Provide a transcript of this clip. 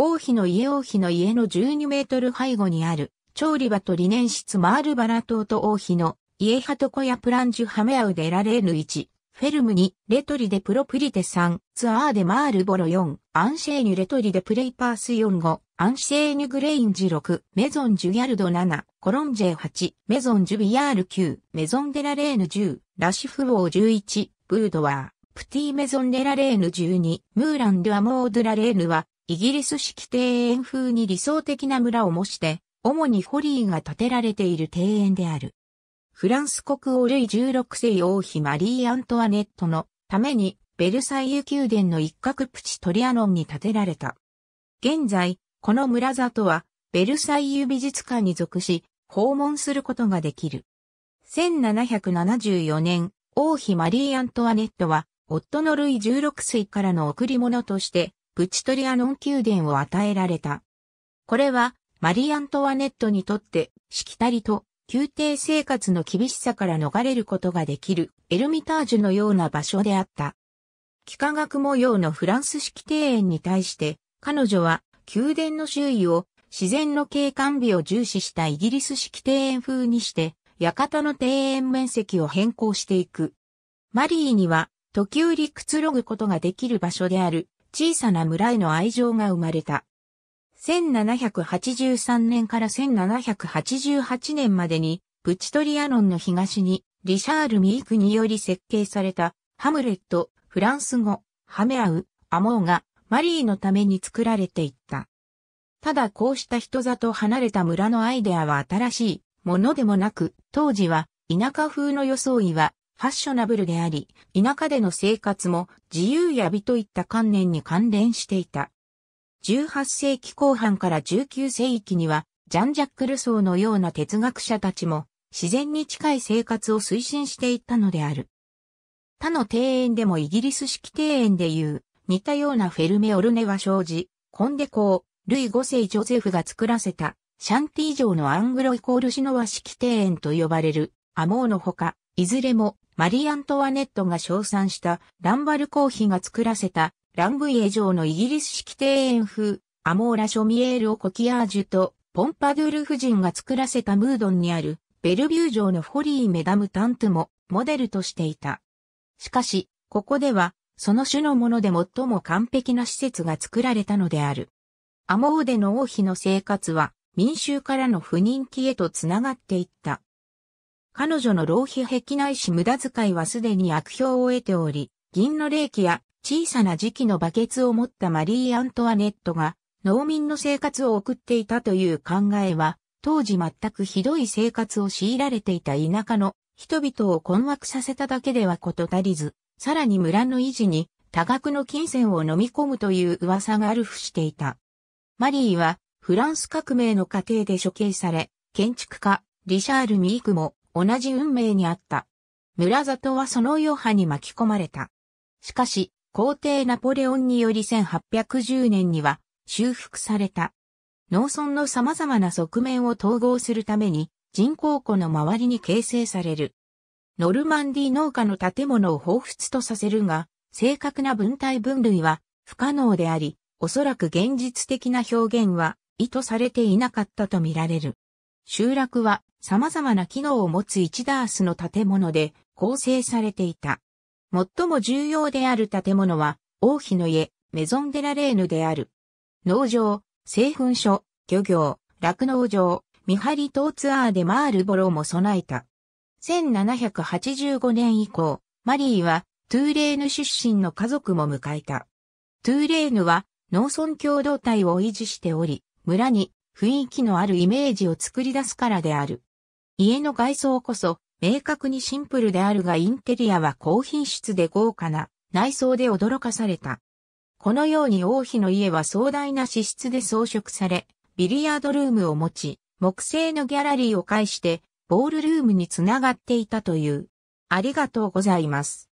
王妃の家王妃の家の12メートル背後にある、調理場と理念室マールバラ島と王妃の家ハトコやプランジュハメアウデラレーヌ1、フェルム2、レトリでプロプリテ3、ツアーでマールボロ4、アンシェーニュレトリでプレイパース4 5、アンシェーニュグレインジ6、メゾンジュギャルド7、コロンジェ8、メゾンジュビアール9、メゾンデラレーヌ10、ラシフウォー11、ブードワー、プティメゾンデラレーヌ12、ムーランドアモードラレーヌは、イギリス式庭園風に理想的な村を模して、主にホリーが建てられている庭園である。フランス国王ルイ16世王妃マリー・アントワネットのためにベルサイユ宮殿の一角プチトリアノンに建てられた。現在、この村里はベルサイユ美術館に属し、訪問することができる。1774年、王妃マリー・アントワネットは、夫のルイ16世からの贈り物として、プチトリアノン宮殿を与えられた。これは、マリアントワネットにとって、しきたりと、宮廷生活の厳しさから逃れることができる、エルミタージュのような場所であった。幾何学模様のフランス式庭園に対して、彼女は、宮殿の周囲を、自然の景観美を重視したイギリス式庭園風にして、館の庭園面積を変更していく。マリーには、時折くつろぐことができる場所である、小さな村への愛情が生まれた。1783年から1788年までに、プチトリアノンの東に、リシャール・ミークにより設計された、ハムレット、フランス語、ハメアウ、アモーが、マリーのために作られていった。ただこうした人里離れた村のアイデアは新しいものでもなく、当時は田舎風の装いはファッショナブルであり、田舎での生活も自由や美といった観念に関連していた。18世紀後半から19世紀には、ジャン・ジャック・ルソーのような哲学者たちも、自然に近い生活を推進していったのである。他の庭園でもイギリス式庭園でいう、似たようなフェルメ・オルネは生じ、コンデコー、ルイ5世ジョゼフが作らせた、シャンティ城のアングロイコールシノワ式庭園と呼ばれる、アモーのほか、いずれもマリー・アントワネットが称賛したランバル公妃が作らせたラングイエ城のイギリス式庭園風アモーラ・ショミエール・オ・コキアージュとポンパドゥール夫人が作らせたムードンにあるベルビュー城のフォリー・メダム・タントゥもモデルとしていた。しかし、ここではその種のもので最も完璧な施設が作られたのである。アモーデの王妃の生活は民衆からの不人気へとつながっていった。彼女の浪費癖ないし無駄遣いはすでに悪評を得ており、銀の霊気や小さな磁期のバケツを持ったマリー・アントワネットが農民の生活を送っていたという考えは、当時全くひどい生活を強いられていた田舎の人々を困惑させただけではこと足りず、さらに村の維持に多額の金銭を飲み込むという噂があるふしていた。マリーはフランス革命の過程で処刑され、建築家リシャール・ミークも同じ運命にあった。村里はその余波に巻き込まれた。しかし、皇帝ナポレオンにより1810年には修復された。農村の様々な側面を統合するために人工湖の周りに形成される。ノルマンディ農家の建物を彷彿とさせるが、正確な文体分類は不可能であり、おそらく現実的な表現は意図されていなかったとみられる。集落は様々な機能を持つ1ダースの建物で構成されていた。最も重要である建物は、王妃の家、メゾンデラレーヌである。農場、製粉所、漁業、酪農場、見張り等、ツアーでマールボロも備えた。1785年以降、マリーはトゥーレーヌ出身の家族も迎えた。トゥーレーヌは農村共同体を維持しており、村に雰囲気のあるイメージを作り出すからである。家の外装こそ明確にシンプルであるがインテリアは高品質で豪華な内装で驚かされた。このように王妃の家は壮大な資質で装飾され、ビリヤードルームを持ち、木製のギャラリーを介して、ボールルームにつながっていたという。ありがとうございます。